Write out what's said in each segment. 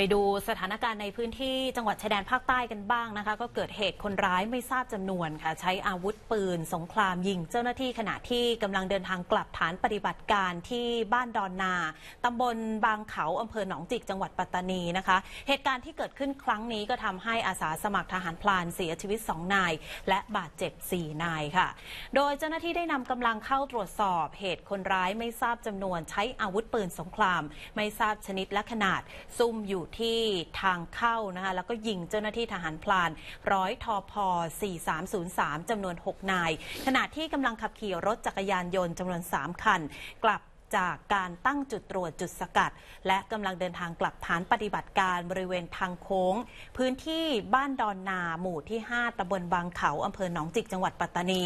ไปดูสถานการณ์ในพื้นที่จังหวัดชายแดนภาคใต้กันบ้างนะคะก็เกิดเหตุคนร้ายไม่ทราบจำนวนค่ะใช้อาวุธปืนสงคราม ยิงเจ้าหน้าที่ขณะที่กำลังเดินทางกลับฐานปฏิบัติการที่บ้านดอนนา ตำบลบางเขาอำเภอหนองจิกจังหวัดปัตตานีนะคะ เหตุการณ์ที่เกิดขึ้นครั้งนี้ก็ทำให้อาสาสมัครทหารพลาน เสียชีวิต 2 นายและบาดเจ็บ4นายค่ะ โดยเจ้าหน้าที่ได้นำกำลังเข้าตรวจสอบ เหตุคนร้ายไม่ทราบจำนวน ใช้อาวุธปืนสงครามไม่ทราบชนิดและขนาดซุ่มอยู่ที่ทางเข้านะคะแล้วก็ยิงเจ้าหน้าที่ทหารพลาน ร้อยทอพอ4303 จำนวน 6 นาย ขณะที่กำลังขับขี่รถจักรยานยนต์จำนวน 3 คันกลับจากการตั้งจุดตรวจจุดสกัดและกำลังเดินทางกลับฐานปฏิบัติการบริเวณทางโค้ง พื้นที่บ้านดอนนาหมู่ที่ 5ตำบลบางเขา อำเภอหนองจิกจังหวัดปัตตานี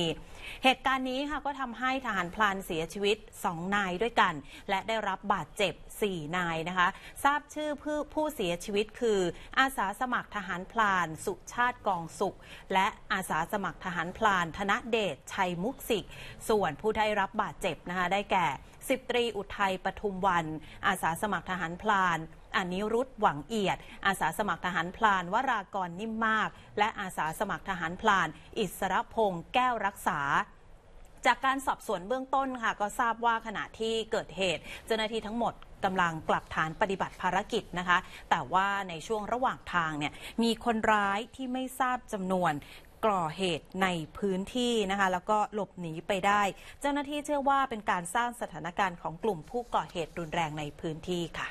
เหตุการณ์นี้ค่ะก็ทำให้ทหารพลานเสียชีวิต 2 นายด้วยกัน และได้รับบาดเจ็บ 4 นายนะคะทราบชื่อผู้ผู้เสียชีวิตคือ อาสาสมัครทหารพลาน สุชาติกองสุข และอาสาสมัครทหารพลาน ธนเดชชัยมุกสิก ส่วนผู้ได้รับบาดเจ็บนะคะได้แก่สิบตรีอุทัยปทุมวัน อาสาสมัครทหารพลาน อนิรุธหวังเอียด อาสาสมัครทหารพลาน วรากรนิ่มมาก และอาสาสมัครทหารพลาน อิสรพงศ์แก้วรักษาจากการสอบสวนเบื้องต้นค่ะ ก็ทราบว่าขณะที่เกิดเหตุ เจ้าหน้าที่ทั้งหมดกำลังกลับฐานปฏิบัติภารกิจนะคะ แต่ว่าในช่วงระหว่างทางเนี่ยมีคนร้ายที่ไม่ทราบจำนวนก่อเหตุในพื้นที่นะคะแล้วก็หลบหนีไปได้ เจ้าหน้าที่เชื่อว่าเป็นการสร้างสถานการณ์ของกลุ่มผู้ก่อเหตุรุนแรงในพื้นที่ค่ะ